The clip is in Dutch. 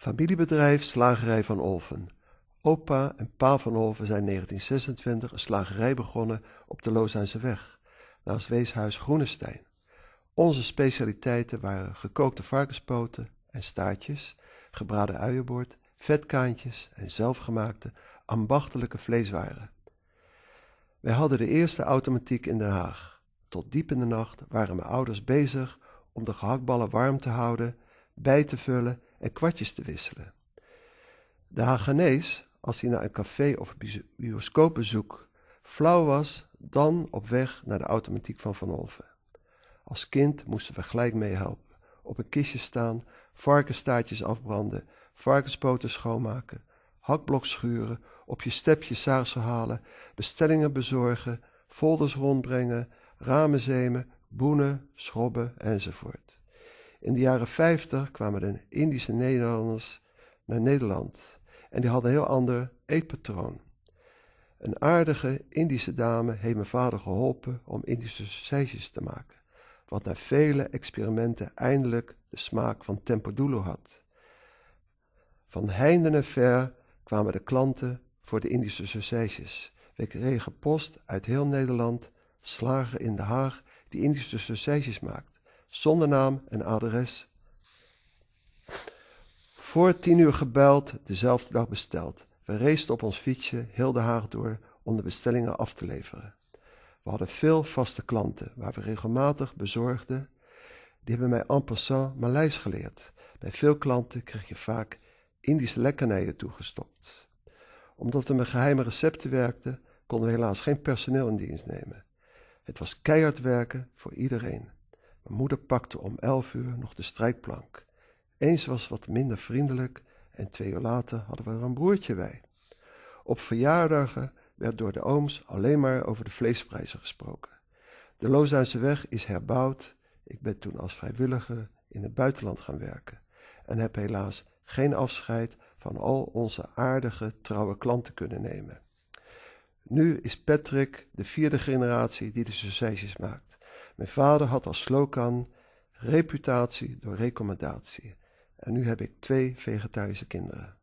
Familiebedrijf Slagerij van Olven. Opa en pa van Olven zijn 1926 een slagerij begonnen op de Looshuizenweg, naast Weeshuis Groenestein. Onze specialiteiten waren gekookte varkenspoten en staartjes, gebraden uienbord, vetkaantjes en zelfgemaakte, ambachtelijke vleeswaren. Wij hadden de eerste automatiek in Den Haag. Tot diep in de nacht waren mijn ouders bezig om de gehaktballen warm te houden, bij te vullen en kwartjes te wisselen. De Haganees, als hij naar een café of bioscoopbezoek flauw was, dan op weg naar de automatiek van Van Olven. Als kind moesten we gelijk meehelpen. Op een kistje staan, varkenstaartjes afbranden, varkenspoten schoonmaken, hakblok schuren, op je stepje zaagsel halen, bestellingen bezorgen, folders rondbrengen, ramen zemen, boenen, schrobben enzovoort. In de jaren 50 kwamen de Indische Nederlanders naar Nederland en die hadden een heel ander eetpatroon. Een aardige Indische dame heeft mijn vader geholpen om Indische sausijsjes te maken, wat na vele experimenten eindelijk de smaak van tempodoelo had. Van heinde en ver kwamen de klanten voor de Indische sausijsjes. We kregen post uit heel Nederland, slagen in Den Haag die Indische sausijsjes maakte zonder naam en adres. Voor tien uur gebeld, dezelfde dag besteld. We reisden op ons fietsje heel de Haag door om de bestellingen af te leveren. We hadden veel vaste klanten waar we regelmatig bezorgden. Die hebben mij en passant Maleis geleerd. Bij veel klanten kreeg je vaak Indische lekkernijen toegestopt. Omdat we met geheime recepten werkten, konden we helaas geen personeel in dienst nemen. Het was keihard werken voor iedereen moeder pakte om elf uur nog de strijkplank. Eens was wat minder vriendelijk en twee uur later hadden we er een broertje bij. Op verjaardagen werd door de ooms alleen maar over de vleesprijzen gesproken. De Loosduinse weg is herbouwd. Ik ben toen als vrijwilliger in het buitenland gaan werken en heb helaas geen afscheid van al onze aardige, trouwe klanten kunnen nemen. Nu is Patrick de vierde generatie die de sausages maakt. Mijn vader had als slogan reputatie door recommendatie. En nu heb ik twee vegetarische kinderen.